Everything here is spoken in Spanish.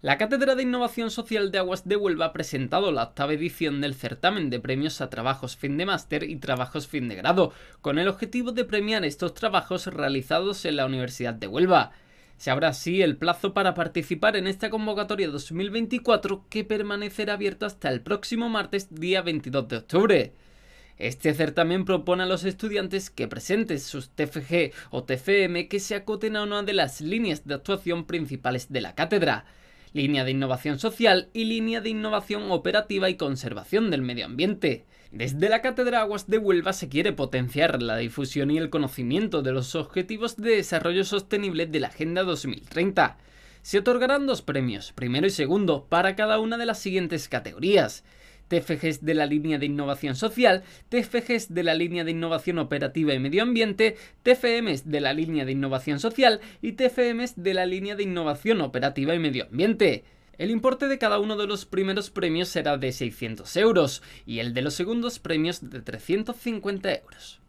La Cátedra de Innovación Social de Aguas de Huelva ha presentado la octava edición del certamen de premios a trabajos fin de máster y trabajos fin de grado, con el objetivo de premiar estos trabajos realizados en la Universidad de Huelva. Se abre así el plazo para participar en esta convocatoria 2024 que permanecerá abierto hasta el próximo martes día 22 de octubre. Este certamen propone a los estudiantes que presenten sus TFG o TFM que se acoten a una de las líneas de actuación principales de la cátedra línea de innovación social y línea de innovación operativa y conservación del medio ambiente. Desde la Cátedra Aguas de Huelva se quiere potenciar la difusión y el conocimiento de los objetivos de desarrollo sostenible de la Agenda 2030. Se otorgarán dos premios, primero y segundo, para cada una de las siguientes categorías. TFGs de la línea de innovación social, TFGs de la línea de innovación operativa y medio ambiente, TFMs de la línea de innovación social y TFMs de la línea de innovación operativa y medio ambiente. El importe de cada uno de los primeros premios será de 600 euros y el de los segundos premios de 350 euros.